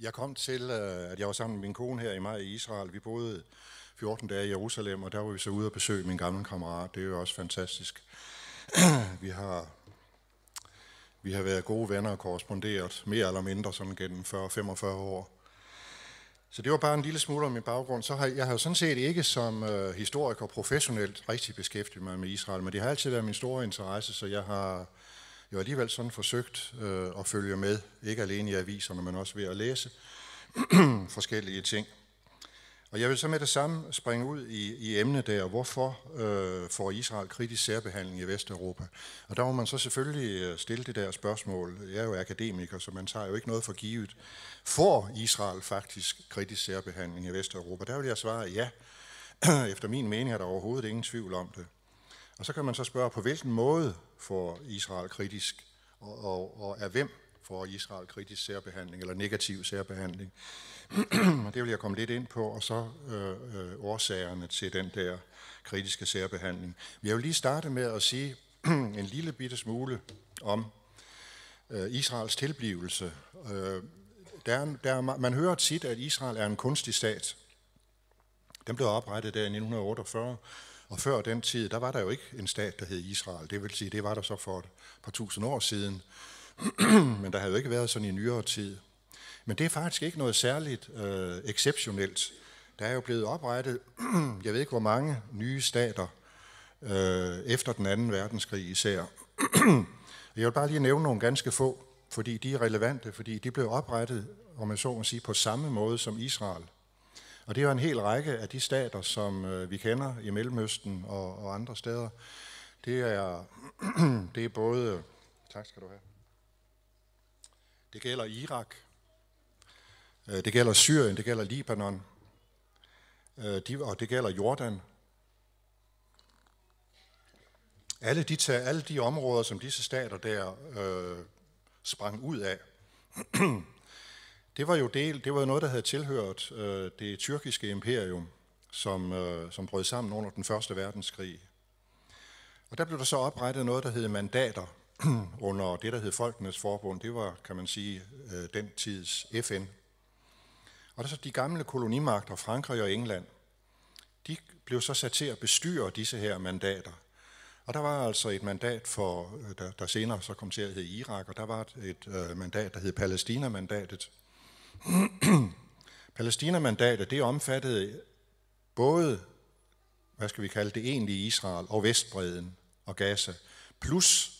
Jeg kom til, øh, at jeg var sammen med min kone her i maj i Israel. Vi boede 14 dage i Jerusalem, og der var vi så ude og besøge min gamle kammerat. Det er jo også fantastisk. vi har vi har været gode venner og korresponderet mere eller mindre sådan gennem 40-45 år. Så det var bare en lille smule om min baggrund. Så har, jeg har sådan set ikke som øh, historiker professionelt rigtig beskæftiget mig med Israel, men det har altid været min store interesse, så jeg har jo alligevel sådan forsøgt øh, at følge med, ikke alene i aviserne, men også ved at læse forskellige ting. Og jeg vil så med det samme springe ud i, i emnet der, hvorfor øh, får Israel kritisk særbehandling i Vesteuropa? Og der må man så selvfølgelig øh, stille det der spørgsmål. Jeg er jo akademiker, så man tager jo ikke noget for givet. Får Israel faktisk kritisk særbehandling i Vesteuropa? Der vil jeg svare ja. Efter min mening er der overhovedet ingen tvivl om det. Og så kan man så spørge, på hvilken måde får Israel kritisk, og, og, og er hvem får Israel kritisk særbehandling eller negativ særbehandling. det vil jeg komme lidt ind på, og så øh, øh, årsagerne til den der kritiske særbehandling. Men jeg vil lige starte med at sige en lille bitte smule om øh, Israels tilblivelse. Øh, der, der, man hører tit, at Israel er en kunstig stat. Den blev oprettet der i 1948 og før den tid, der var der jo ikke en stat, der hed Israel. Det vil sige, det var der så for et par tusind år siden. Men der havde jo ikke været sådan i nyere tid. Men det er faktisk ikke noget særligt øh, exceptionelt. Der er jo blevet oprettet, jeg ved ikke hvor mange nye stater, øh, efter den anden verdenskrig især. jeg vil bare lige nævne nogle ganske få, fordi de er relevante, fordi de blev oprettet, om man så må sige, på samme måde som Israel og det er jo en hel række af de stater, som øh, vi kender i Mellemøsten og, og andre steder. Det er, det er både... Tak skal du have. Det gælder Irak. Øh, det gælder Syrien, det gælder Libanon. Øh, de, og det gælder Jordan. Alle de, alle de områder, som disse stater der øh, sprang ud af, det var jo del, det var jo noget, der havde tilhørt øh, det tyrkiske imperium, som, øh, som brød sammen under den første verdenskrig. Og der blev der så oprettet noget, der hed mandater under det, der hed Folkenes Forbund. Det var, kan man sige, øh, den tids FN. Og der så de gamle kolonimagter, Frankrig og England, de blev så sat til at bestyre disse her mandater. Og der var altså et mandat, for, øh, der, der senere så kom til at hedde Irak, og der var et, et øh, mandat, der hed Palæstina-mandatet, Palæstinamandatet, det omfattede både, hvad skal vi kalde det, egentlige Israel og Vestbreden og Gaza, plus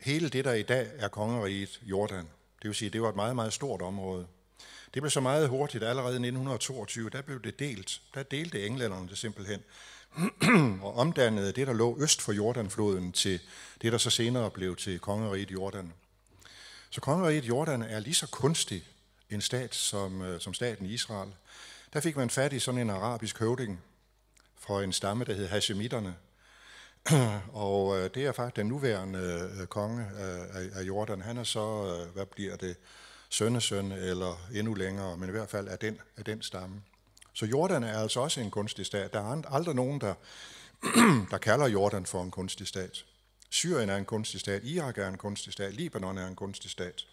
hele det, der i dag er kongeriget Jordan. Det vil sige, det var et meget, meget stort område. Det blev så meget hurtigt, allerede i 1922, der blev det delt. Der delte englænderne det simpelthen, og omdannede det, der lå øst for Jordanfloden, til det, der så senere blev til kongeriget Jordan. Så kongeriget Jordan er lige så kunstig en stat som, øh, som staten Israel. Der fik man fat i sådan en arabisk høvding fra en stamme, der hed Hashemitterne. Og øh, det er faktisk den nuværende øh, konge af Jordan. Han er så, hvad bliver det, sønnesøn eller endnu længere, men i hvert fald af den, af den stamme. Så Jordan er altså også en kunstig stat. Der er aldrig nogen, der, der kalder Jordan for en kunstig stat. Syrien er en kunstig stat, Irak er en kunstig stat, Libanon er en kunstig stat.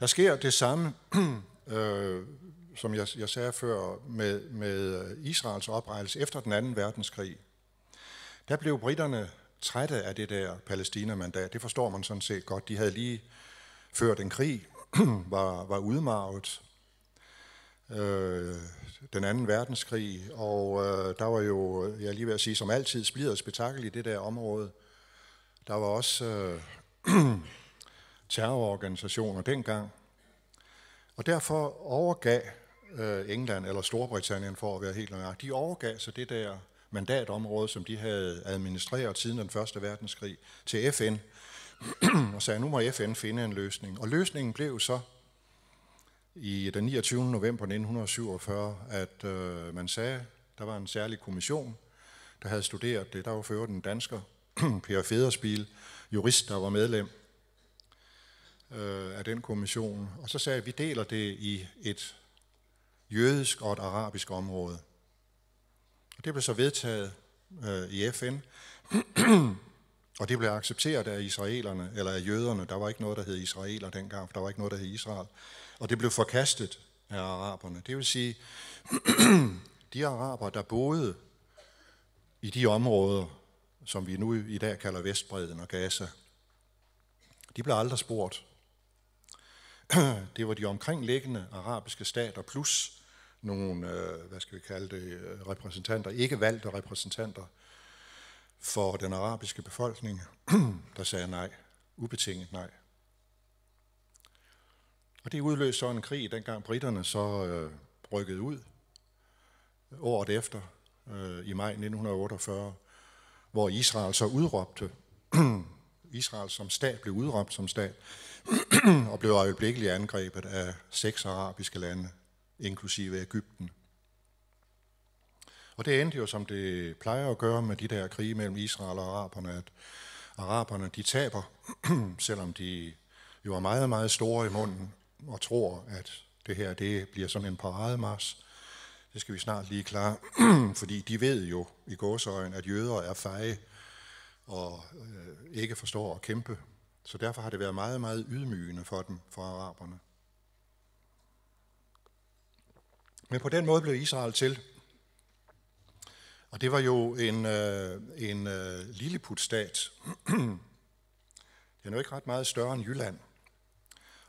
Der sker det samme, øh, som jeg, jeg sagde før, med, med øh, Israels oprettelse efter den anden verdenskrig. Der blev britterne trætte af det der Palæstinamandat. Det forstår man sådan set godt. De havde lige ført en krig, var, var udmarvet, øh, den anden verdenskrig, og øh, der var jo, jeg lige ved at sige, som altid splider og spektakel i det der område. Der var også øh, terrororganisationer dengang, og derfor overgav øh, England, eller Storbritannien for at være helt nøjagtig, de overgav sig det der mandatområde, som de havde administreret siden den første verdenskrig, til FN, og sagde, nu må FN finde en løsning. Og løsningen blev så i den 29. november 1947, at øh, man sagde, der var en særlig kommission, der havde studeret det. Der var før en dansker, Per Federspil, jurist, der var medlem øh, af den kommission. Og så sagde at vi deler det i et jødisk og et arabisk område. Og det blev så vedtaget øh, i FN, og det blev accepteret af israelerne, eller af jøderne. Der var ikke noget, der hed israeler dengang, for der var ikke noget, der hed Israel og det blev forkastet af araberne. Det vil sige, de araber, der boede i de områder, som vi nu i dag kalder Vestbreden og Gaza, de blev aldrig spurgt. Det var de omkringliggende arabiske stater plus nogle, øh, hvad skal vi kalde det, øh, repræsentanter, ikke valgte repræsentanter for den arabiske befolkning, der sagde nej, ubetinget nej. Og det udløste så en krig, dengang britterne så øh, rykkede ud året efter, øh, i maj 1948, hvor Israel så udråbte, Israel som stat blev udråbt som stat, og blev øjeblikkeligt angrebet af seks arabiske lande, inklusive Ægypten. Og det endte jo, som det plejer at gøre med de der krige mellem Israel og araberne, at araberne de taber, selvom de jo er meget, meget store i munden, og tror, at det her det bliver sådan en parademars. Det skal vi snart lige klare, fordi de ved jo i gåsøjen, at jøder er feje og øh, ikke forstår at kæmpe. Så derfor har det været meget, meget ydmygende for dem, for araberne. Men på den måde blev Israel til. Og det var jo en, øh, en øh, lilleputstat. Den er jo ikke ret meget større end Jylland.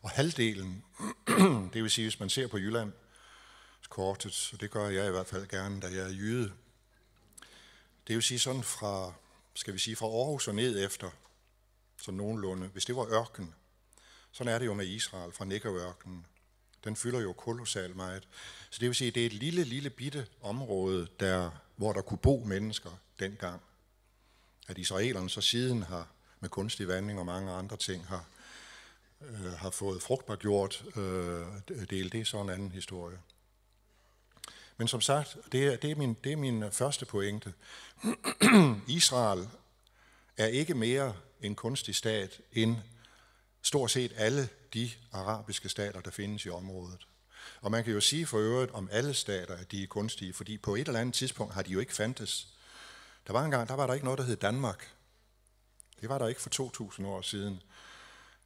Og halvdelen, det vil sige, hvis man ser på Jylland, kortet, og det gør jeg i hvert fald gerne, da jeg er jyde. Det vil sige sådan fra, skal vi sige, fra Aarhus og ned efter, som nogenlunde, hvis det var ørken, sådan er det jo med Israel fra Nikkerørkenen. Den fylder jo kolossalt meget. Så det vil sige, det er et lille, lille bitte område, der, hvor der kunne bo mennesker dengang. At israelerne så siden har med kunstig vanding og mange andre ting har øh, har fået frugtbar gjort øh, er så en anden historie. Men som sagt, det er, det er, min, det er min første pointe. Israel er ikke mere en kunstig stat end stort set alle de arabiske stater, der findes i området. Og man kan jo sige for øvrigt om alle stater, at de er kunstige, fordi på et eller andet tidspunkt har de jo ikke fandtes. Der var engang, der var der ikke noget, der hed Danmark. Det var der ikke for 2.000 år siden.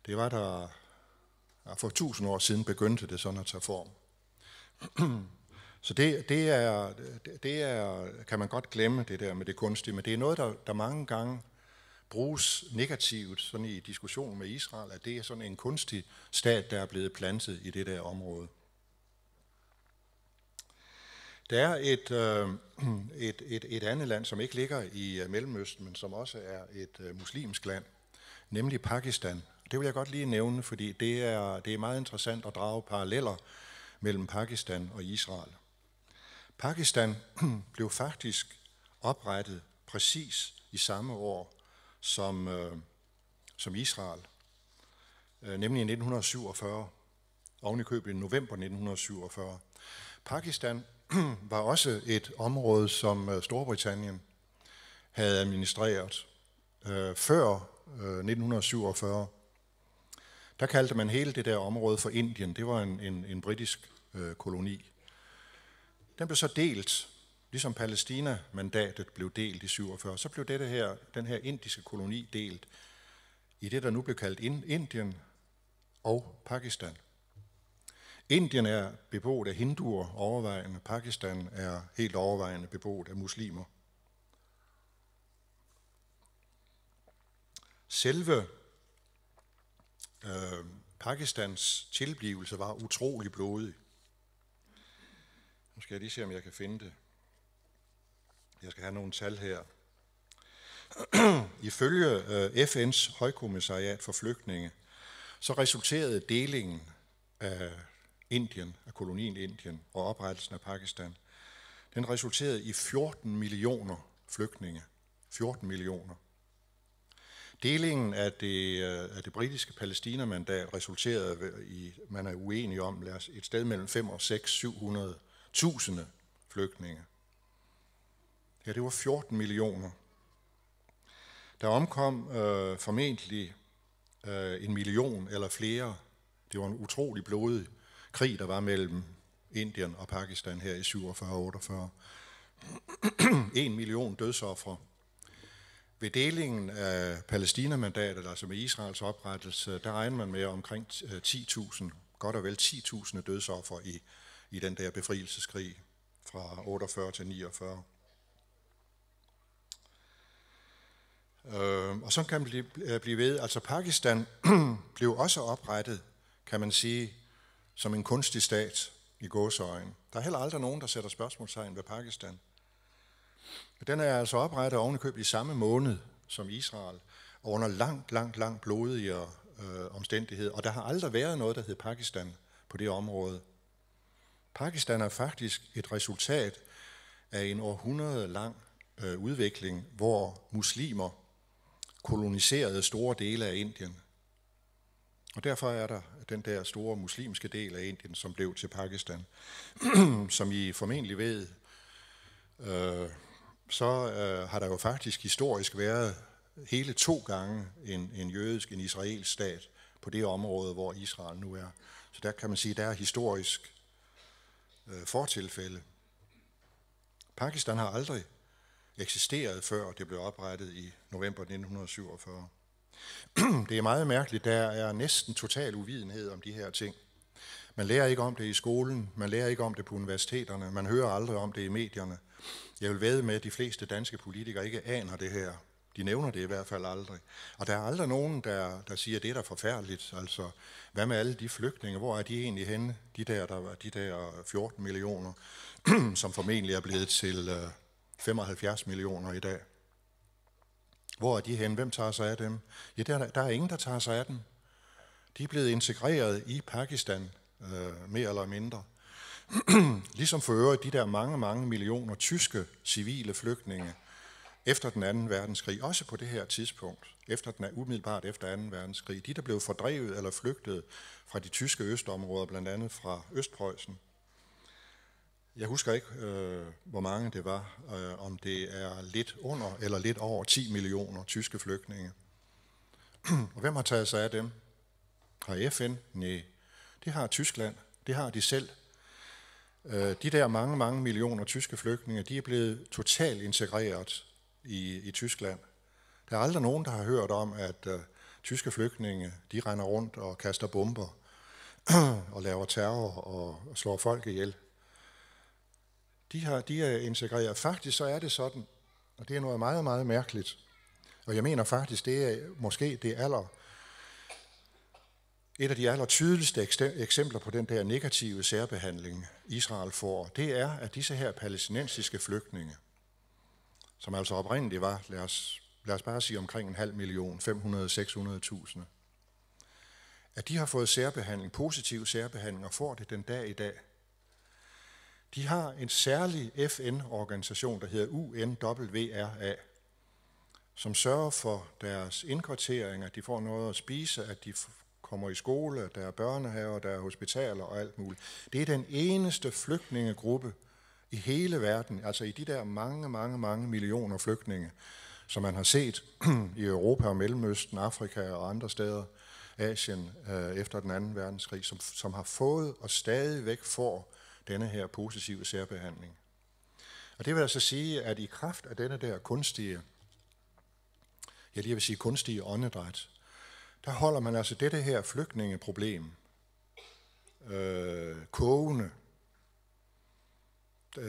Det var der for tusind år siden begyndte det sådan at tage form. Så det, det, er, det er, kan man godt glemme, det der med det kunstige, men det er noget, der, der mange gange bruges negativt sådan i diskussionen med Israel, at det er sådan en kunstig stat, der er blevet plantet i det der område. Der er et, øh, et, et, et andet land, som ikke ligger i øh, Mellemøsten, men som også er et øh, muslimsk land, nemlig Pakistan. Det vil jeg godt lige nævne, fordi det er, det er meget interessant at drage paralleller mellem Pakistan og Israel. Pakistan blev faktisk oprettet præcis i samme år som, øh, som Israel, øh, nemlig i 1947, ovenikøbet i november 1947. Pakistan var også et område, som øh, Storbritannien havde administreret øh, før øh, 1947, der kaldte man hele det der område for Indien. Det var en, en, en britisk øh, koloni. Den blev så delt, ligesom Palæstina-mandatet blev delt i 47. Så blev dette her, den her indiske koloni delt i det, der nu blev kaldt Indien og Pakistan. Indien er beboet af hinduer overvejende. Pakistan er helt overvejende beboet af muslimer. Selve Øh, Pakistans tilblivelse var utrolig blodig. Nu skal jeg lige se, om jeg kan finde det. Jeg skal have nogle tal her. Ifølge øh, FN's højkommissariat for flygtninge, så resulterede delingen af Indien, af kolonien Indien og oprettelsen af Pakistan, den resulterede i 14 millioner flygtninge. 14 millioner delingen af det, øh, af det britiske palæstinamandat resulterede i, man er uenig om, lad os, et sted mellem 5 og 6, 700 tusinde flygtninge. Ja, det var 14 millioner. Der omkom øh, formentlig øh, en million eller flere. Det var en utrolig blodig krig, der var mellem Indien og Pakistan her i 47-48. en million dødsoffre ved delingen af palæstinamandatet, altså med Israels oprettelse, der regner man med omkring 10.000, øh, godt og vel 10.000 dødsoffer i, i den der befrielseskrig fra 48 til 49. Øh, og så kan man blive, øh, blive ved. Altså Pakistan blev også oprettet, kan man sige, som en kunstig stat i gåsøjen. Der er heller aldrig nogen, der sætter spørgsmålstegn ved Pakistan. Den er altså oprettet ovenikøbt i samme måned som Israel, og under langt, langt, langt blodigere øh, omstændigheder. Og der har aldrig været noget, der hed Pakistan på det område. Pakistan er faktisk et resultat af en århundrede lang øh, udvikling, hvor muslimer koloniserede store dele af Indien. Og derfor er der den der store muslimske del af Indien, som blev til Pakistan, som I formentlig ved, øh, så øh, har der jo faktisk historisk været hele to gange en, en jødisk, en israelsk stat på det område, hvor Israel nu er. Så der kan man sige, der er historisk øh, fortilfælde. Pakistan har aldrig eksisteret før det blev oprettet i november 1947. det er meget mærkeligt, der er næsten total uvidenhed om de her ting – man lærer ikke om det i skolen, man lærer ikke om det på universiteterne, man hører aldrig om det i medierne. Jeg vil væde med, at de fleste danske politikere ikke aner det her. De nævner det i hvert fald aldrig. Og der er aldrig nogen, der, der siger, at det er da forfærdeligt. Altså, hvad med alle de flygtninge? Hvor er de egentlig henne? De der, der, var de der 14 millioner, som formentlig er blevet til 75 øh, millioner i dag. Hvor er de henne? Hvem tager sig af dem? Ja, der, der er ingen, der tager sig af dem. De er blevet integreret i Pakistan øh, mere eller mindre. ligesom for øvrigt de der mange, mange millioner tyske civile flygtninge efter den anden verdenskrig, også på det her tidspunkt, efter den er umiddelbart efter 2. verdenskrig, de der blev fordrevet eller flygtet fra de tyske østområder, blandt andet fra Østpreussen. Jeg husker ikke, øh, hvor mange det var, øh, om det er lidt under eller lidt over 10 millioner tyske flygtninge. Og hvem har taget sig af dem? Har FN? Nej. Det har Tyskland. Det har de selv. Øh, de der mange, mange millioner tyske flygtninge, de er blevet totalt integreret i, i Tyskland. Der er aldrig nogen, der har hørt om, at uh, tyske flygtninge, de render rundt og kaster bomber og laver terror og, og slår folk ihjel. De, har, de er integreret. Faktisk så er det sådan, og det er noget meget, meget mærkeligt. Og jeg mener faktisk, det er måske det aller et af de tydeligste eksempler på den der negative særbehandling, Israel får, det er, at disse her palæstinensiske flygtninge, som altså oprindeligt var, lad os, lad os bare sige omkring en halv million, 500-600.000, at de har fået særbehandling, positiv særbehandling, og får det den dag i dag. De har en særlig FN-organisation, der hedder UNWRA, som sørger for deres indkvartering, at de får noget at spise, at de kommer i skole, der er børnehaver, der er hospitaler og alt muligt. Det er den eneste flygtningegruppe i hele verden, altså i de der mange, mange, mange millioner flygtninge, som man har set i Europa og Mellemøsten, Afrika og andre steder, Asien øh, efter den anden verdenskrig, som, som har fået og stadigvæk får denne her positive særbehandling. Og det vil altså sige, at i kraft af denne der kunstige, jeg lige vil sige kunstige åndedræt, der holder man altså dette her flygtningeproblem øh, kogende.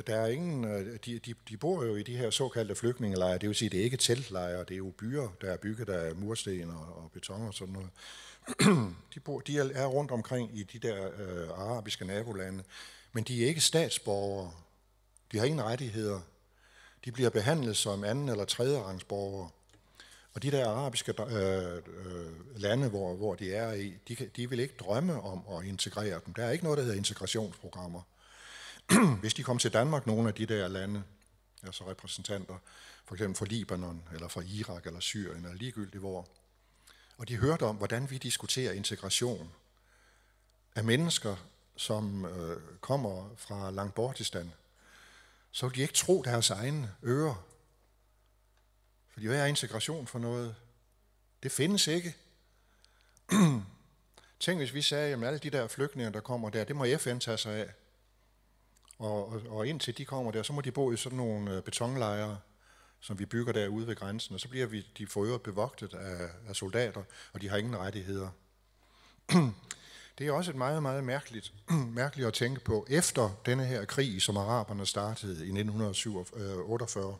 Der er ingen, øh, de, de, de bor jo i de her såkaldte flygtningelejre, det vil sige, det er ikke teltlejre, det er jo byer, der er bygget af mursten og, og beton og sådan noget. de, bor, de er rundt omkring i de der øh, arabiske nabolande, men de er ikke statsborgere. De har ingen rettigheder. De bliver behandlet som anden- eller tredje rangsborgere. Og de der arabiske øh, øh, lande, hvor, hvor de er i, de, kan, de vil ikke drømme om at integrere dem. Der er ikke noget, der hedder integrationsprogrammer. Hvis de kom til Danmark, nogle af de der lande, altså repræsentanter, for eksempel fra Libanon, eller fra Irak, eller Syrien, eller ligegyldigt hvor, og de hørte om, hvordan vi diskuterer integration af mennesker, som øh, kommer fra langt bort i stand, så ville de ikke tro deres egne ører. Fordi hvad er integration for noget? Det findes ikke. Tænk, hvis vi sagde, at alle de der flygtninge, der kommer der, det må FN tage sig af. Og, og, og indtil de kommer der, så må de bo i sådan nogle øh, betonlejre, som vi bygger derude ved grænsen, og så bliver vi, de for øvrigt bevogtet af, af soldater, og de har ingen rettigheder. det er også et meget, meget mærkeligt, mærkeligt at tænke på, efter denne her krig, som araberne startede i 1948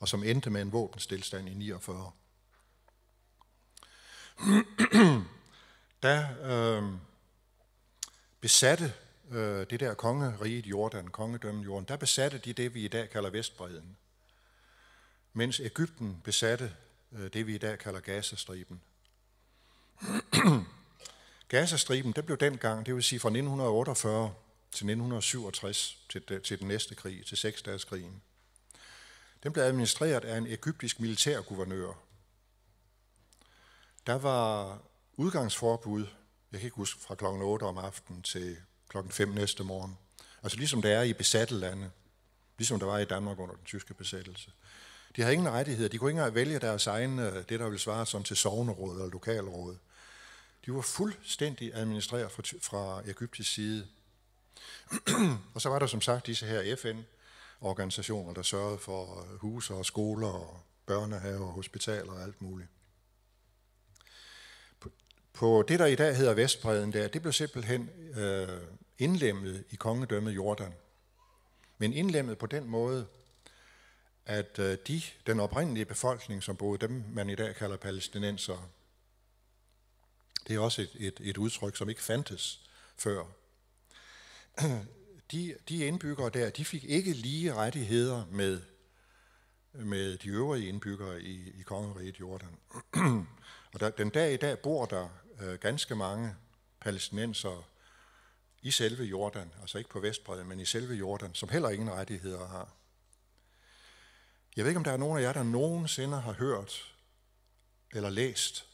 og som endte med en våbenstilstand i 49. da øh, besatte øh, det der kongeriget Jordan, kongedømmen Jordan, der besatte de det, vi i dag kalder Vestbreden, mens Ægypten besatte øh, det, vi i dag kalder Gazastriben. Gazastriben, det blev dengang, det vil sige fra 1948 til 1967, til, til den næste krig, til seksdageskrigen, den blev administreret af en egyptisk militærguvernør. Der var udgangsforbud, jeg kan ikke huske, fra klokken 8 om aftenen til klokken 5 næste morgen. Altså ligesom der er i besatte lande, ligesom der var i Danmark under den tyske besættelse. De havde ingen rettigheder. De kunne ikke engang vælge deres egne, øh, det der ville svare som til sovneråd eller lokalråd. De var fuldstændig administreret fra, fra Ægyptisk side. og så var der som sagt disse her FN, organisationer, der sørgede for øh, huse og skoler og børnehaver og hospitaler og alt muligt. På det, der i dag hedder Vestbreden, der, det blev simpelthen øh, indlemmet i kongedømmet Jordan. Men indlemmet på den måde, at øh, de, den oprindelige befolkning, som boede dem, man i dag kalder palæstinenser, det er også et, et, et udtryk, som ikke fandtes før de, de indbyggere der, de fik ikke lige rettigheder med, med de øvrige indbyggere i, i kongeriget Jordan. og der, den dag i dag bor der øh, ganske mange palæstinenser i selve Jordan, altså ikke på Vestbredden, men i selve Jordan, som heller ingen rettigheder har. Jeg ved ikke, om der er nogen af jer, der nogensinde har hørt, eller læst,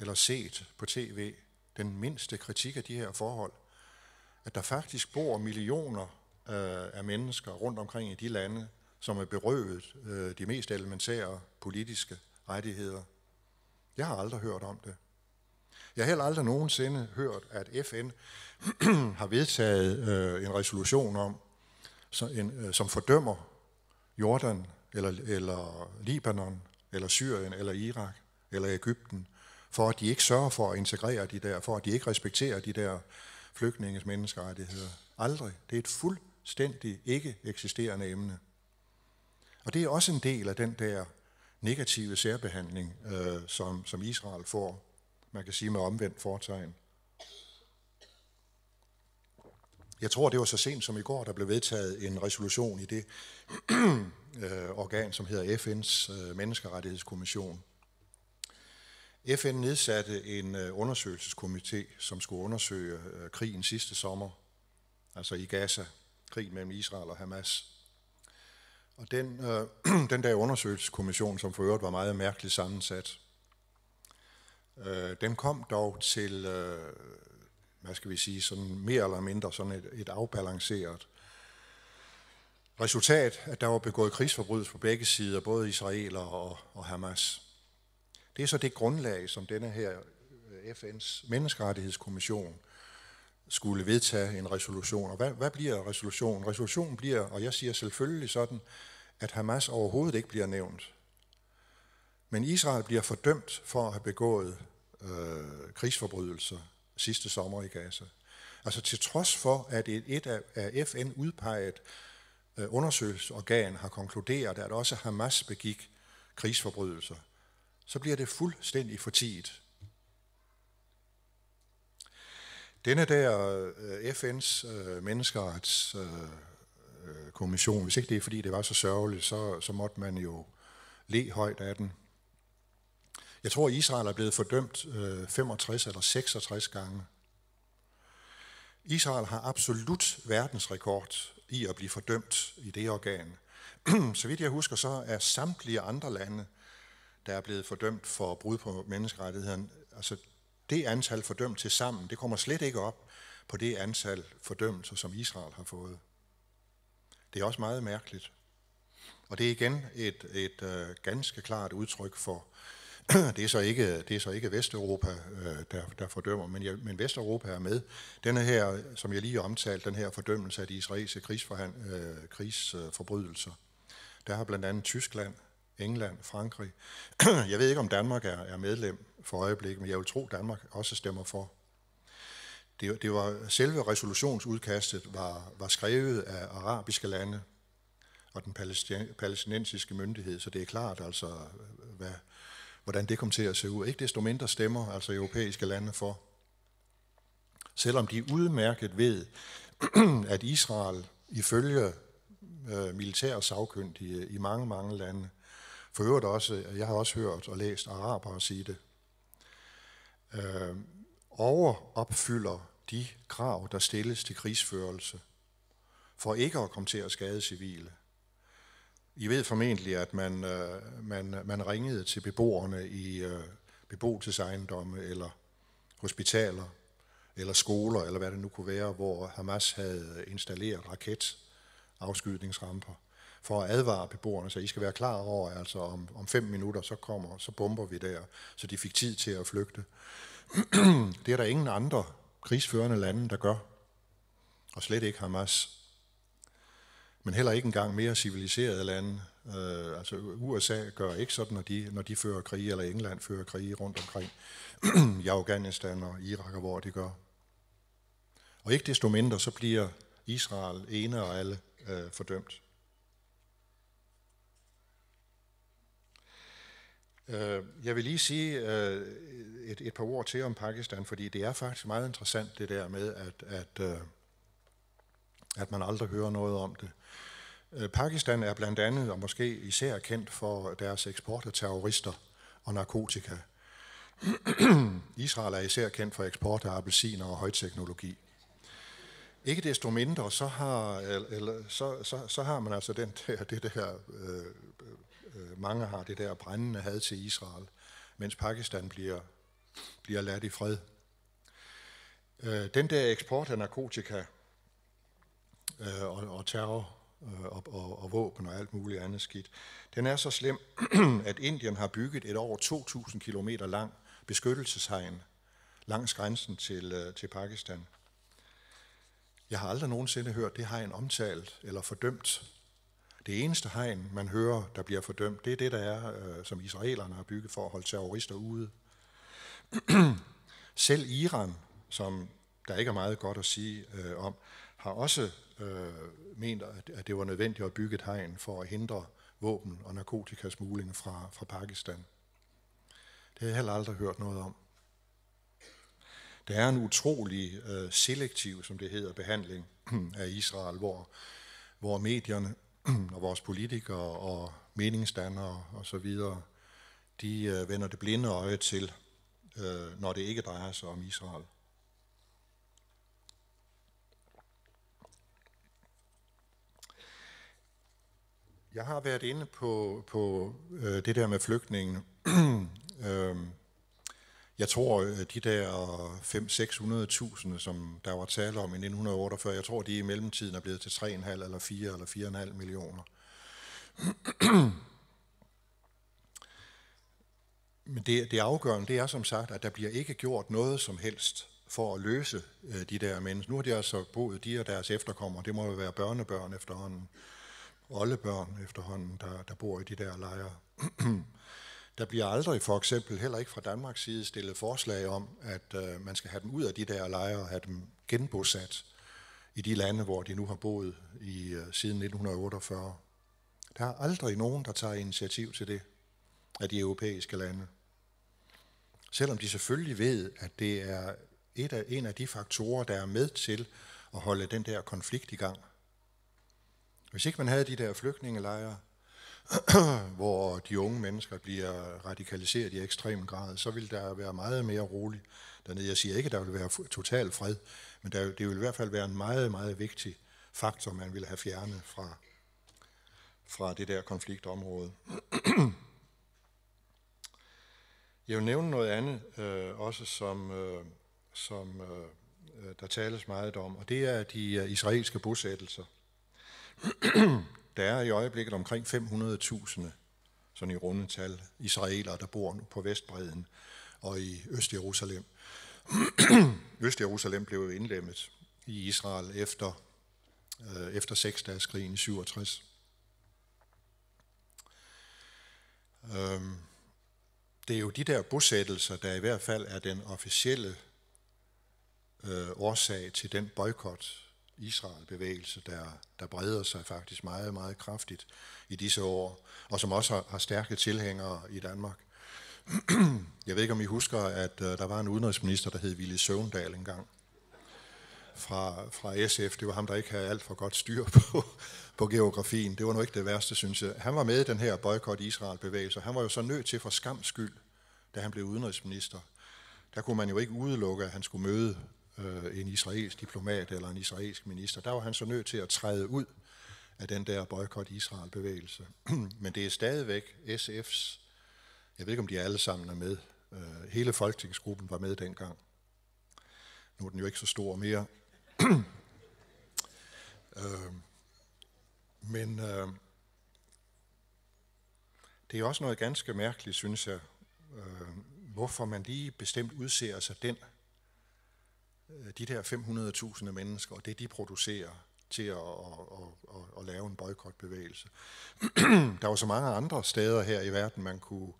eller set på tv den mindste kritik af de her forhold at der faktisk bor millioner øh, af mennesker rundt omkring i de lande, som er berøvet øh, de mest elementære politiske rettigheder. Jeg har aldrig hørt om det. Jeg har heller aldrig nogensinde hørt, at FN har vedtaget øh, en resolution om, som, en, øh, som fordømmer Jordan, eller, eller Libanon, eller Syrien, eller Irak, eller Ægypten, for at de ikke sørger for at integrere de der, for at de ikke respekterer de der flygtninges menneskerettigheder. Aldrig. Det er et fuldstændig ikke eksisterende emne. Og det er også en del af den der negative særbehandling, øh, som, som Israel får, man kan sige med omvendt fortegn. Jeg tror, det var så sent som i går, der blev vedtaget en resolution i det øh, organ, som hedder FN's øh, Menneskerettighedskommission, FN nedsatte en øh, undersøgelseskomité, som skulle undersøge øh, krigen sidste sommer, altså i Gaza, krigen mellem Israel og Hamas. Og den, øh, den der undersøgelseskommission, som for øvrigt var meget mærkeligt sammensat, øh, den kom dog til, øh, hvad skal vi sige, sådan mere eller mindre sådan et, et afbalanceret resultat, at der var begået krigsforbrydelser på begge sider, både israeler og, og Hamas. Det er så det grundlag, som denne her øh, FN's menneskerettighedskommission skulle vedtage en resolution. Og hvad, hvad bliver resolutionen? Resolutionen bliver, og jeg siger selvfølgelig sådan, at Hamas overhovedet ikke bliver nævnt. Men Israel bliver fordømt for at have begået øh, krigsforbrydelser sidste sommer i Gaza. Altså til trods for, at et, et af, af FN udpeget øh, undersøgelsesorgan har konkluderet, at også Hamas begik krigsforbrydelser – så bliver det fuldstændig fortiget. Denne der øh, FN's øh, menneskeretskommission, øh, hvis ikke det er fordi det var så sørgeligt, så, så måtte man jo le højt af den. Jeg tror, Israel er blevet fordømt 65 eller 66 gange. Israel har absolut verdensrekord i at blive fordømt i det organ. så vidt jeg husker, så er samtlige andre lande der er blevet fordømt for brud på menneskerettighederne, altså det antal fordømt til sammen, det kommer slet ikke op på det antal fordømmelser, som Israel har fået. Det er også meget mærkeligt. Og det er igen et, et øh, ganske klart udtryk for, det er så ikke, det er så ikke Vesteuropa, øh, der, der fordømmer, men, jeg, men Vesteuropa er med. Den her, som jeg lige omtalte, den her fordømmelse af de israelske krigsforbrydelser, øh, krigsforbrydelser, der har blandt andet Tyskland England, Frankrig. Jeg ved ikke, om Danmark er, er medlem for øjeblikket, men jeg vil tro, at Danmark også stemmer for. Det, det var, selve resolutionsudkastet var, var skrevet af arabiske lande og den palæstinensiske myndighed, så det er klart, altså, hvad, hvordan det kom til at se ud. Ikke desto mindre stemmer altså europæiske lande for. Selvom de udmærket ved, at Israel ifølge øh, militære sagkyndige i mange, mange lande for øvrigt også, øh, jeg har også hørt og læst arabere sige det. Øh, overopfylder de krav, der stilles til krigsførelse, for ikke at komme til at skade civile. I ved formentlig, at man, øh, man, man ringede til beboerne i øh, beboelsesejendomme eller hospitaler eller skoler, eller hvad det nu kunne være, hvor Hamas havde installeret raketafskydningsramper for at advare beboerne, så I skal være klar over, altså om, om fem minutter, så kommer, så bomber vi der, så de fik tid til at flygte. det er der ingen andre krigsførende lande, der gør, og slet ikke Hamas. Men heller ikke engang mere civiliserede lande. Øh, altså USA gør ikke sådan, når de, når de fører krig, eller England fører krig rundt omkring i Afghanistan og Irak og hvor de gør. Og ikke desto mindre, så bliver Israel ene og alle øh, fordømt. Øh, jeg vil lige sige øh, et, et par ord til om Pakistan, fordi det er faktisk meget interessant det der med, at, at, øh, at man aldrig hører noget om det. Pakistan er blandt andet, og måske især kendt for deres eksport af terrorister og narkotika. Israel er især kendt for eksport af appelsiner og højteknologi. Ikke desto mindre, så har, eller, så, så, så har man altså den der, det der øh, Øh, mange har det der brændende had til Israel, mens Pakistan bliver, bliver ladt i fred. Øh, den der eksport af narkotika øh, og, og terror og, og, og våben og alt muligt andet skidt, den er så slem, at Indien har bygget et over 2.000 km lang beskyttelseshegn langs grænsen til, til Pakistan. Jeg har aldrig nogensinde hørt det hegn omtalt eller fordømt det eneste hegn, man hører, der bliver fordømt, det er det, der er, øh, som israelerne har bygget for at holde terrorister ude. Selv Iran, som der ikke er meget godt at sige øh, om, har også øh, ment, at det var nødvendigt at bygge et hegn for at hindre våben og narkotikasmugling fra, fra Pakistan. Det har jeg heller aldrig hørt noget om. Der er en utrolig øh, selektiv, som det hedder, behandling af Israel, hvor, hvor medierne og vores politikere og meningsdannere og så videre, de øh, vender det blinde øje til, øh, når det ikke drejer sig om Israel. Jeg har været inde på, på øh, det der med flygtningene. øh, jeg tror, øh, de der 5-600.000, som der var tale om i 1948, jeg tror, de i mellemtiden er blevet til 3,5 eller 4 eller 4,5 millioner. Men det, det afgørende, det er som sagt, at der bliver ikke gjort noget som helst for at løse øh, de der mennesker. Nu har de altså boet de og deres efterkommere. Det må jo være børnebørn efterhånden. Oldebørn efterhånden, der, der bor i de der lejre. Der bliver aldrig for eksempel, heller ikke fra Danmarks side, stillet forslag om, at øh, man skal have dem ud af de der lejre og have dem genbosat i de lande, hvor de nu har boet i øh, siden 1948. Der er aldrig nogen, der tager initiativ til det af de europæiske lande. Selvom de selvfølgelig ved, at det er et af, en af de faktorer, der er med til at holde den der konflikt i gang. Hvis ikke man havde de der flygtningelejre, hvor de unge mennesker bliver radikaliseret i ekstrem grad, så vil der være meget mere roligt dernede. Jeg siger ikke, at der vil være total fred, men der, det vil i hvert fald være en meget, meget vigtig faktor, man vil have fjernet fra, fra det der konfliktområde. Jeg vil nævne noget andet, øh, også som, øh, som øh, øh der tales meget om, og det er de øh, israelske bosættelser. Der er i øjeblikket omkring 500.000 sådan i runde tal, israelere, der bor nu på Vestbreden og i Øst-Jerusalem. Øst-Jerusalem blev indlemmet i Israel efter, øh, efter 6 dages krigen i 67. Øhm, det er jo de der bosættelser, der i hvert fald er den officielle øh, årsag til den boykot, Israel-bevægelse, der, der breder sig faktisk meget, meget kraftigt i disse år, og som også har, har stærke tilhængere i Danmark. Jeg ved ikke, om I husker, at uh, der var en udenrigsminister, der hed Ville Søvndal engang fra, fra SF. Det var ham, der ikke havde alt for godt styr på, på geografien. Det var nu ikke det værste, synes jeg. Han var med i den her boykot Israel-bevægelse. Han var jo så nødt til for skams skyld, da han blev udenrigsminister. Der kunne man jo ikke udelukke, at han skulle møde øh, en israelsk diplomat eller en israelsk minister. Der var han så nødt til at træde ud af den der boykot Israel-bevægelse. Men det er stadigvæk SF's, jeg ved ikke om de alle sammen er med, øh, hele folketingsgruppen var med dengang. Nu er den jo ikke så stor mere. øh, men øh, det er også noget ganske mærkeligt, synes jeg, øh, hvorfor man lige bestemt udser sig den Øh, de der 500.000 mennesker, og det de producerer til at, at, at, at, at lave en boykotbevægelse. der var så mange andre steder her i verden, man kunne,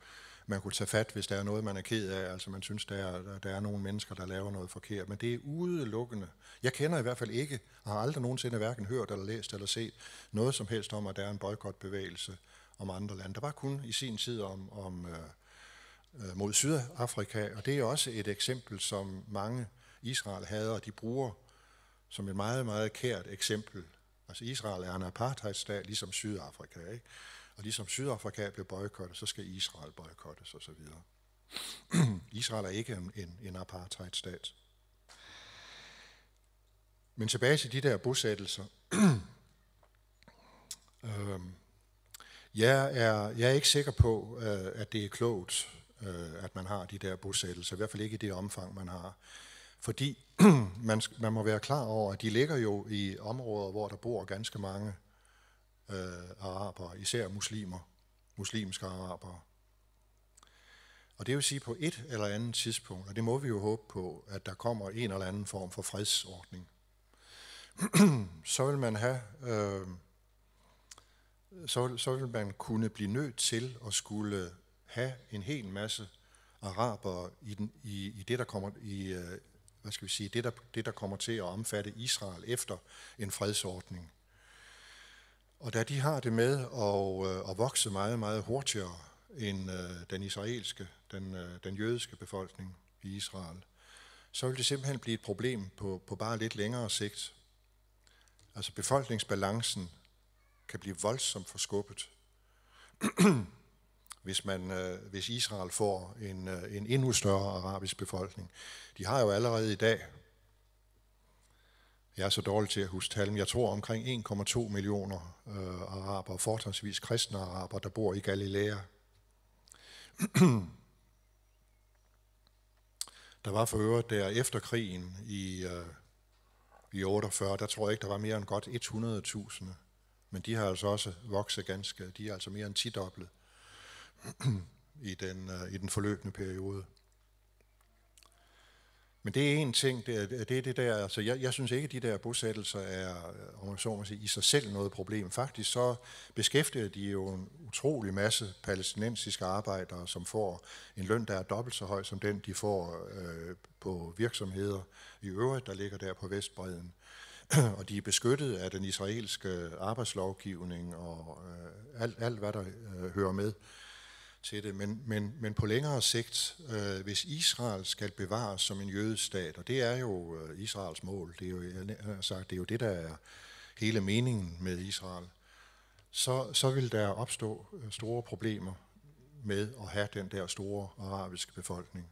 man kunne tage fat, hvis der er noget, man er ked af. Altså man synes, der er, der er nogle mennesker, der laver noget forkert. Men det er udelukkende. Jeg kender i hvert fald ikke, og har aldrig nogensinde hverken hørt eller læst eller set noget som helst om, at der er en boykotbevægelse om andre lande. Der var kun i sin tid om, om øh, øh mod Sydafrika, og det er også et eksempel, som mange Israel hader, de bruger som et meget, meget kært eksempel. Altså Israel er en apartheidstat, ligesom Sydafrika. Ikke? Og ligesom Sydafrika blev boykottet, så skal Israel boykottes osv. Israel er ikke en, en, apartheidstat. Men tilbage til de der bosættelser. Øhm, jeg, er, jeg er ikke sikker på, øh, at det er klogt, øh, at man har de der bosættelser. I hvert fald ikke i det omfang, man har. Fordi man, man må være klar over, at de ligger jo i områder, hvor der bor ganske mange øh, araber, især muslimer, muslimske araber. Og det vil sige på et eller andet tidspunkt, og det må vi jo håbe på, at der kommer en eller anden form for fredsordning. så vil man have, øh, så, så vil man kunne blive nødt til at skulle have en hel masse arabere i, den, i, i det, der kommer i, øh, hvad skal vi sige, det der, det der kommer til at omfatte Israel efter en fredsordning. Og da de har det med at, øh, at vokse meget, meget hurtigere end øh, den israelske, den, øh, den jødiske befolkning i Israel, så vil det simpelthen blive et problem på, på bare lidt længere sigt. Altså befolkningsbalancen kan blive voldsomt forskubbet. hvis, man, øh, hvis Israel får en, øh, en endnu større arabisk befolkning. De har jo allerede i dag, jeg er så dårlig til at huske tal, men jeg tror omkring 1,2 millioner øh, araber, fortrinsvis kristne araber, der bor i Galilea. der var for øvrigt der efter krigen i, øh, i 48, der tror jeg ikke, der var mere end godt 100.000. Men de har altså også vokset ganske, de er altså mere end tidoblet. i den, øh, i den forløbende periode. Men det er en ting, det er det, er det der, altså jeg, jeg synes ikke, at de der bosættelser er, øh, om man så må sige, i sig selv noget problem. Faktisk så beskæftiger de jo en utrolig masse palæstinensiske arbejdere, som får en løn, der er dobbelt så høj som den, de får øh, på virksomheder i øvrigt, der ligger der på Vestbreden. og de er beskyttet af den israelske arbejdslovgivning og øh, alt, alt, hvad der øh, hører med til det, men, men, men på længere sigt, øh, hvis Israel skal bevares som en jødestat, og det er jo øh, Israels mål, det er jo, jeg har sagt, det er jo det, der er hele meningen med Israel, så, så vil der opstå øh, store problemer med at have den der store arabiske befolkning.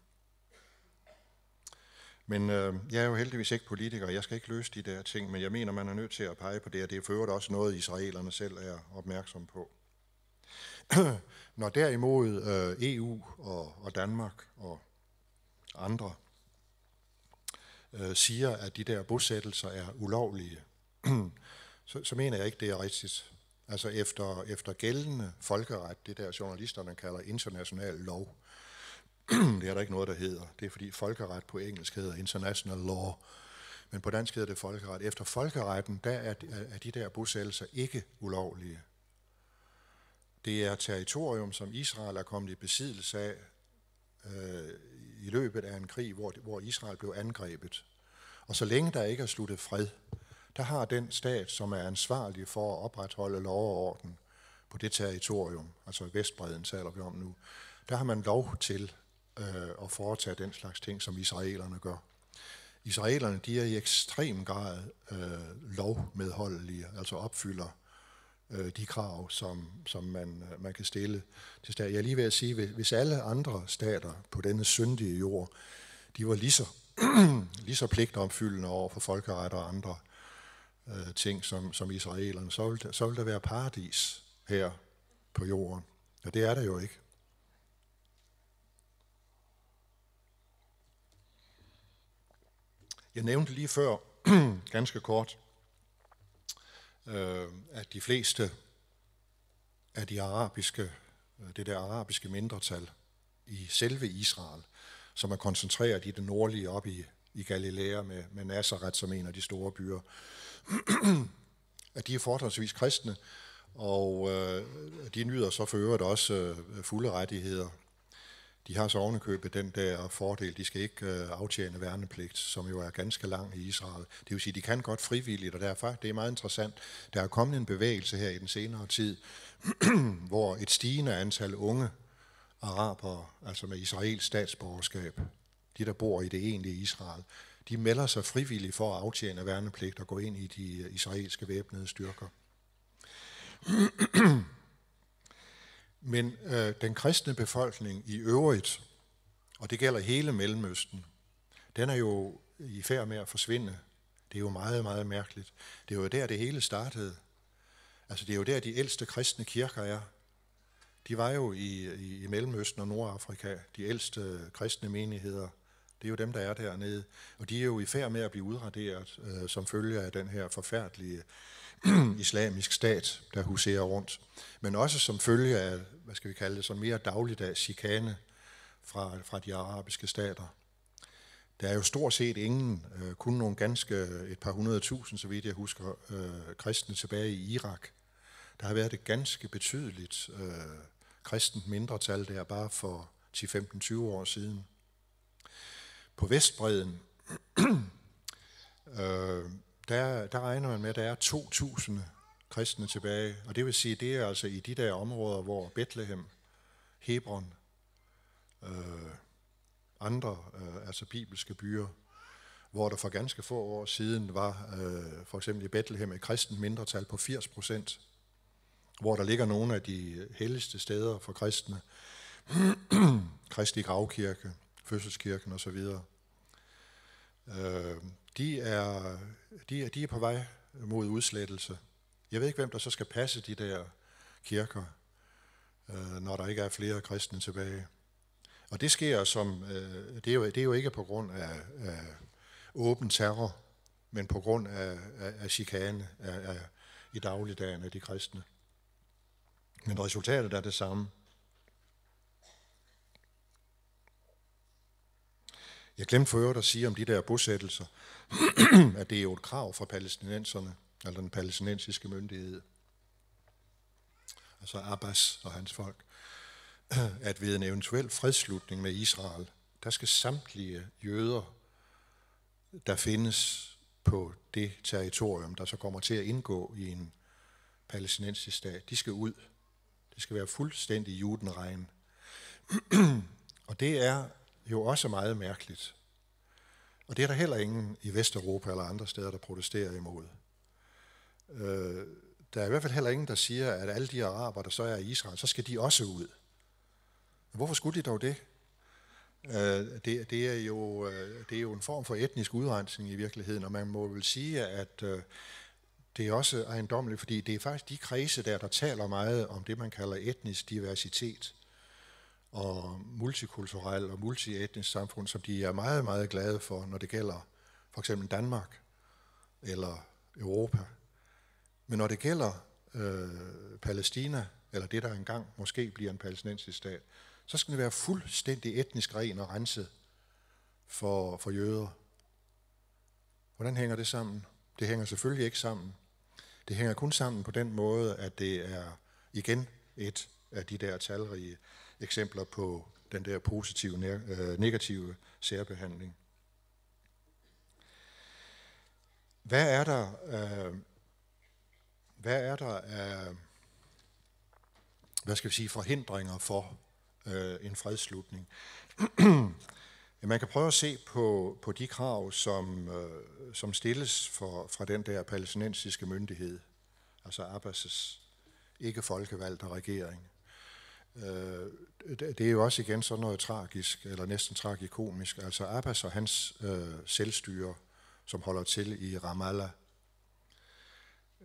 Men øh, jeg er jo heldigvis ikke politiker, jeg skal ikke løse de der ting, men jeg mener, man er nødt til at pege på det, og det er for øvrigt også noget, israelerne selv er opmærksom på. Når derimod øh, EU og, og Danmark og andre øh, siger, at de der bosættelser er ulovlige, så, så mener jeg ikke, det er rigtigt. Altså efter, efter gældende folkeret, det der journalisterne kalder international lov, det er der ikke noget, der hedder. Det er fordi folkeret på engelsk hedder international law, men på dansk hedder det folkeret. Efter folkeretten, der er, er de der bosættelser ikke ulovlige. Det er territorium, som Israel er kommet i besiddelse af øh, i løbet af en krig, hvor, hvor Israel blev angrebet. Og så længe der ikke er sluttet fred, der har den stat, som er ansvarlig for at opretholde lov og orden på det territorium, altså Vestbreden taler vi om nu, der har man lov til øh, at foretage den slags ting, som israelerne gør. Israelerne de er i ekstrem grad øh, lovmedholdelige, altså opfylder øh, de krav, som, som man, øh, man kan stille til stater. Jeg er lige ved at sige, hvis, hvis alle andre stater på denne syndige jord, de var lige så, lige så pligtomfyldende over for folkeret og andre øh, ting som, som israelerne, så ville, så ville der være paradis her på jorden. Og det er der jo ikke. Jeg nævnte lige før, ganske kort, øh, at de fleste af de arabiske, øh, det der arabiske mindretal i selve Israel, som er koncentreret i det nordlige op i, i Galilea med, med Nazareth som en af de store byer, at de er forholdsvis kristne, og øh, de nyder så for øvrigt også øh, fulde rettigheder de har så ovenikøbet den der fordel, de skal ikke øh, aftjene værnepligt, som jo er ganske lang i Israel. Det vil sige, de kan godt frivilligt, og derfor det er meget interessant. Der er kommet en bevægelse her i den senere tid, hvor et stigende antal unge araber, altså med israels statsborgerskab, de der bor i det egentlige Israel, de melder sig frivilligt for at aftjene værnepligt og gå ind i de øh, israelske væbnede styrker. Men øh, den kristne befolkning i øvrigt, og det gælder hele Mellemøsten, den er jo i færd med at forsvinde. Det er jo meget, meget mærkeligt. Det er jo der, det hele startede. Altså, det er jo der, de ældste kristne kirker er. De var jo i, i, i Mellemøsten og Nordafrika, de ældste kristne menigheder. Det er jo dem, der er dernede. Og de er jo i færd med at blive udraderet øh, som følge af den her forfærdelige islamisk stat, der huserer rundt, men også som følge af, hvad skal vi kalde det, sådan mere dagligdags chikane fra, fra de arabiske stater. Der er jo stort set ingen, øh, kun nogle ganske, et par hundrede tusind, så vidt jeg husker, øh, kristne tilbage i Irak. Der har været et ganske betydeligt øh, kristent mindretal der, bare for 10-15-20 år siden. På Vestbreden, øh, der, der regner man med, at der er 2.000 kristne tilbage. Og det vil sige, det er altså i de der områder, hvor Bethlehem, Hebron, øh, andre øh, altså bibelske byer, hvor der for ganske få år siden var øh, for eksempel i Bethlehem et kristen mindretal på 80 procent, hvor der ligger nogle af de helligste steder for kristne, Kristi Gravkirke, Fødselskirken osv. Øh, de er de, de er på vej mod udslettelse. Jeg ved ikke, hvem der så skal passe de der kirker, øh, når der ikke er flere kristne tilbage. Og det sker som, øh, det, er jo, det er jo ikke på grund af, af åben terror, men på grund af, af, af chikane af, af, i dagligdagen af de kristne. Men resultatet er det samme. Jeg glemte for øvrigt at sige om de der bosættelser, at det er jo et krav fra palæstinenserne, eller altså den palæstinensiske myndighed, altså Abbas og hans folk, at ved en eventuel fredslutning med Israel, der skal samtlige jøder, der findes på det territorium, der så kommer til at indgå i en palæstinensisk stat, de skal ud. Det skal være fuldstændig judenregn. og det er jo også meget mærkeligt. Og det er der heller ingen i Vesteuropa eller andre steder, der protesterer imod. Øh, der er i hvert fald heller ingen, der siger, at alle de araber, der så er i Israel, så skal de også ud. Men hvorfor skulle de dog det? Øh, det, det, er jo, øh, det er jo en form for etnisk udrensning i virkeligheden, og man må vel sige, at øh, det er også ejendommeligt, fordi det er faktisk de kredse der, der taler meget om det, man kalder etnisk diversitet – og multikulturel og multietnisk samfund, som de er meget, meget glade for, når det gælder for eksempel Danmark eller Europa. Men når det gælder øh, Palæstina, eller det, der engang måske bliver en palæstinensisk stat, så skal det være fuldstændig etnisk ren og renset for, for jøder. Hvordan hænger det sammen? Det hænger selvfølgelig ikke sammen. Det hænger kun sammen på den måde, at det er igen et af de der talrige eksempler på den der positive, øh, negative særbehandling. Hvad er der, øh, hvad er der af, hvad skal vi sige, forhindringer for øh, en fredslutning? Man kan prøve at se på, på de krav, som, øh, som stilles for, fra den der palæstinensiske myndighed, altså Abbas' ikke folkevalgte regering øh, det er jo også igen sådan noget tragisk, eller næsten tragikomisk. Altså Abbas og hans øh, selvstyre, som holder til i Ramallah,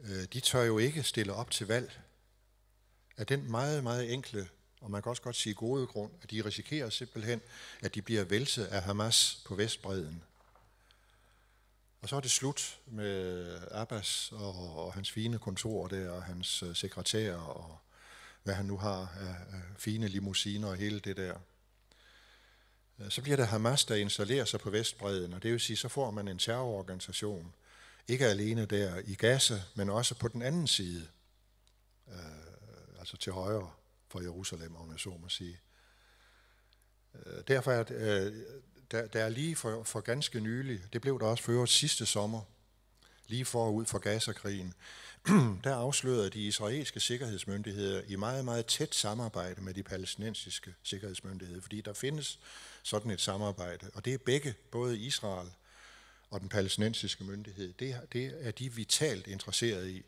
øh, de tør jo ikke stille op til valg af den meget, meget enkle, og man kan også godt sige gode grund, at de risikerer simpelthen, at de bliver væltet af Hamas på Vestbreden. Og så er det slut med Abbas og, og hans fine kontor der, og hans øh, sekretær og hvad han nu har af fine limousiner og hele det der. Øh, så bliver det Hamas, der installerer sig på Vestbreden, og det vil sige, så får man en terrororganisation. Ikke alene der i Gaza, men også på den anden side, øh, altså til højre for Jerusalem, om jeg så må sige. Øh, derfor er øh, der, der er lige for, for ganske nylig, det blev der også for øvrigt sidste sommer, lige forud for Gaza-krigen, der afslørede de israelske sikkerhedsmyndigheder i meget, meget tæt samarbejde med de palæstinensiske sikkerhedsmyndigheder, fordi der findes sådan et samarbejde, og det er begge, både Israel og den palæstinensiske myndighed, det, det er de vitalt interesserede i.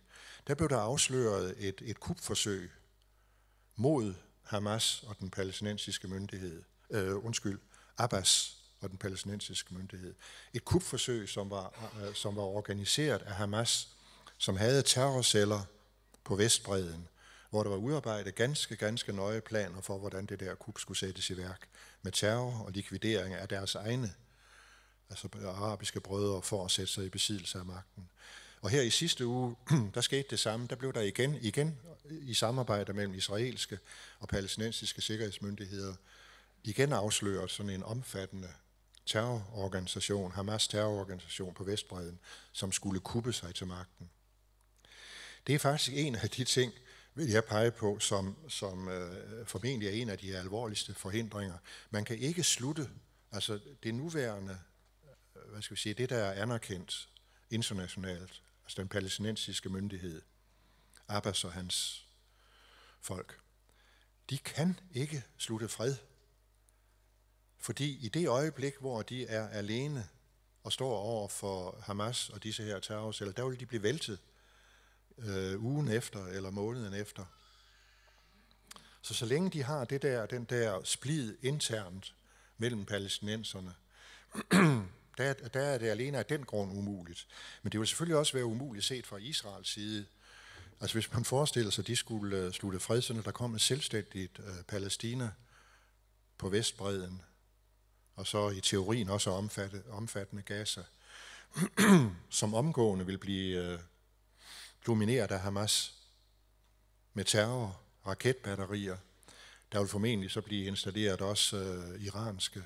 Der blev der afsløret et, et kupforsøg mod Hamas og den palæstinensiske myndighed, øh, undskyld, Abbas og den palæstinensiske myndighed. Et kupforsøg, som var, øh, som var organiseret af Hamas som havde terrorceller på Vestbreden, hvor der var udarbejdet ganske, ganske nøje planer for, hvordan det der kub skulle sættes i værk med terror og likvidering af deres egne, altså arabiske brødre, for at sætte sig i besiddelse af magten. Og her i sidste uge, der skete det samme. Der blev der igen, igen i samarbejde mellem israelske og palæstinensiske sikkerhedsmyndigheder igen afsløret sådan en omfattende terrororganisation, Hamas terrororganisation på Vestbreden, som skulle kuppe sig til magten. Det er faktisk en af de ting, vil jeg pege på, som, som øh, formentlig er en af de alvorligste forhindringer. Man kan ikke slutte, altså det nuværende, øh, hvad skal vi sige, det der er anerkendt internationalt, altså den palæstinensiske myndighed, Abbas og hans folk, de kan ikke slutte fred. Fordi i det øjeblik, hvor de er alene og står over for Hamas og disse her terrorceller, der vil de blive væltet øh, ugen efter eller måneden efter. Så så længe de har det der, den der splid internt mellem palæstinenserne, der, der er det alene af den grund umuligt. Men det vil selvfølgelig også være umuligt set fra Israels side. Altså hvis man forestiller sig, at de skulle øh, slutte fred, så der kom et selvstændigt øh, Palæstina på Vestbreden, og så i teorien også omfatte, omfattende Gaza, som omgående vil blive øh, domineret af Hamas med terror, raketbatterier. Der vil formentlig så blive installeret også øh, iranske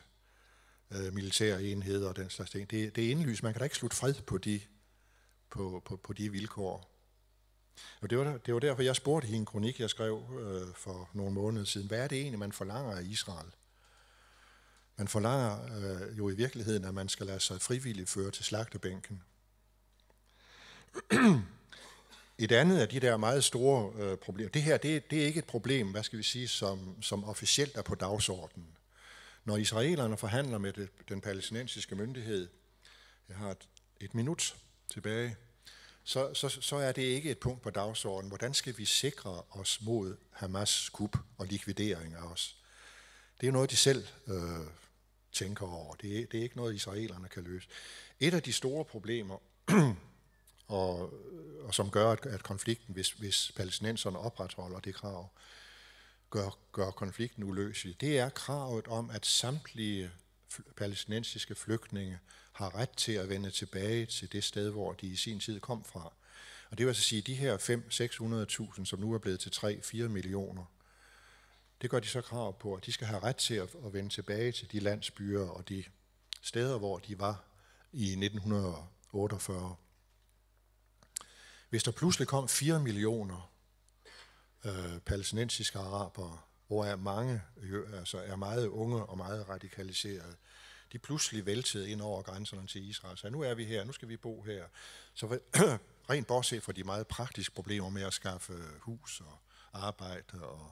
øh, militære enheder og den slags ting. Det, det er indlys. Man kan da ikke slutte fred på de, på, på, på de vilkår. Og det var, det var derfor, jeg spurgte i en kronik, jeg skrev øh, for nogle måneder siden, hvad er det egentlig, man forlanger af Israel? Man forlanger øh, jo i virkeligheden, at man skal lade sig frivilligt føre til slagtebænken. Et andet af de der meget store øh, problemer, det her, det, det er ikke et problem, hvad skal vi sige, som, som officielt er på dagsordenen. Når israelerne forhandler med det, den palæstinensiske myndighed, jeg har et, et minut tilbage, så, så, så er det ikke et punkt på dagsordenen. Hvordan skal vi sikre os mod Hamas' kub og likvidering af os? Det er noget, de selv øh, tænker over. Det, det er ikke noget, israelerne kan løse. Et af de store problemer og, og som gør, at, at konflikten, hvis, hvis palæstinenserne opretholder det krav, gør, gør konflikten uløselig, det er kravet om, at samtlige palæstinensiske flygtninge har ret til at vende tilbage til det sted, hvor de i sin tid kom fra. Og det vil altså sige, at de her 5-600.000, som nu er blevet til 3-4 millioner, det gør de så krav på, at de skal have ret til at, at vende tilbage til de landsbyer og de steder, hvor de var i 1948. Hvis der pludselig kom 4 millioner øh, palæstinensiske arabere, hvor er mange altså er meget unge og meget radikaliserede, de pludselig væltede ind over grænserne til Israel. Så nu er vi her, nu skal vi bo her. Så rent bortset fra de meget praktiske problemer med at skaffe hus og arbejde og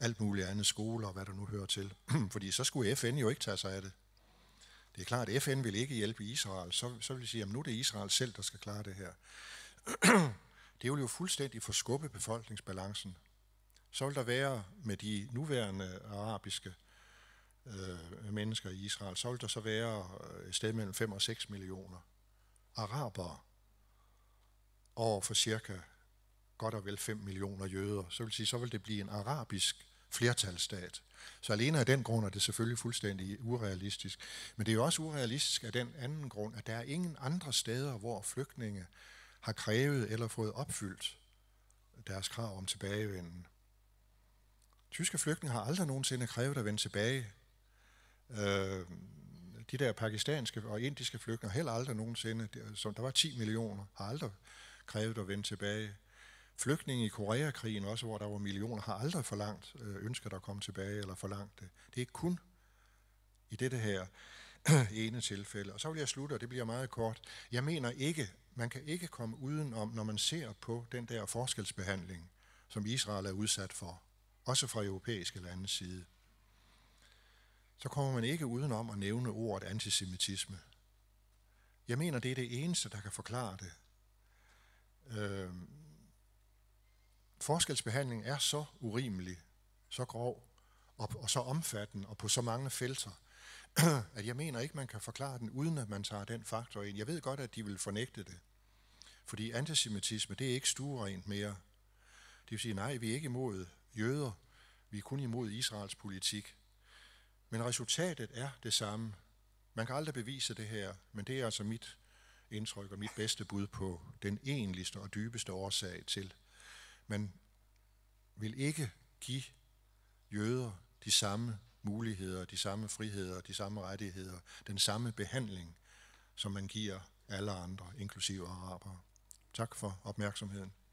alt muligt andet, skoler og hvad der nu hører til. Fordi så skulle FN jo ikke tage sig af det. Det er klart, at FN vil ikke hjælpe Israel. Så, så vil de sige, at nu er det Israel selv, der skal klare det her. det vil jo fuldstændig forskubbe befolkningsbalancen. Så vil der være med de nuværende arabiske øh, mennesker i Israel, så vil der så være øh, et sted mellem 5 og 6 millioner arabere over for cirka godt og vel 5 millioner jøder. Så vil sige, så vil det blive en arabisk flertalsstat. Så alene af den grund er det selvfølgelig fuldstændig urealistisk. Men det er jo også urealistisk af den anden grund, at der er ingen andre steder, hvor flygtninge har krævet eller fået opfyldt deres krav om tilbagevenden. Tyske flygtninge har aldrig nogensinde krævet at vende tilbage. Øh, de der pakistanske og indiske flygtninge har heller aldrig nogensinde, som der var 10 millioner, har aldrig krævet at vende tilbage. Flygtninge i Koreakrigen også, hvor der var millioner, har aldrig forlangt øh, ønsket at komme tilbage eller forlangt det. Det er ikke kun i dette her ene tilfælde. Og så vil jeg slutte, og det bliver meget kort. Jeg mener ikke, man kan ikke komme uden om, når man ser på den der forskelsbehandling, som Israel er udsat for, også fra europæiske landes side. Så kommer man ikke uden om at nævne ordet antisemitisme. Jeg mener, det er det eneste, der kan forklare det. Øh, forskelsbehandling er så urimelig, så grov og, og så omfattende og på så mange felter, at jeg mener ikke, man kan forklare den, uden at man tager den faktor ind. Jeg ved godt, at de vil fornægte det. Fordi antisemitisme, det er ikke stuerent mere. Det vil sige, nej, vi er ikke imod jøder. Vi er kun imod Israels politik. Men resultatet er det samme. Man kan aldrig bevise det her, men det er altså mit indtryk og mit bedste bud på den enligste og dybeste årsag til. Man vil ikke give jøder de samme muligheder, de samme friheder, de samme rettigheder, den samme behandling, som man giver alle andre, inklusive arabere. Tak for opmærksomheden.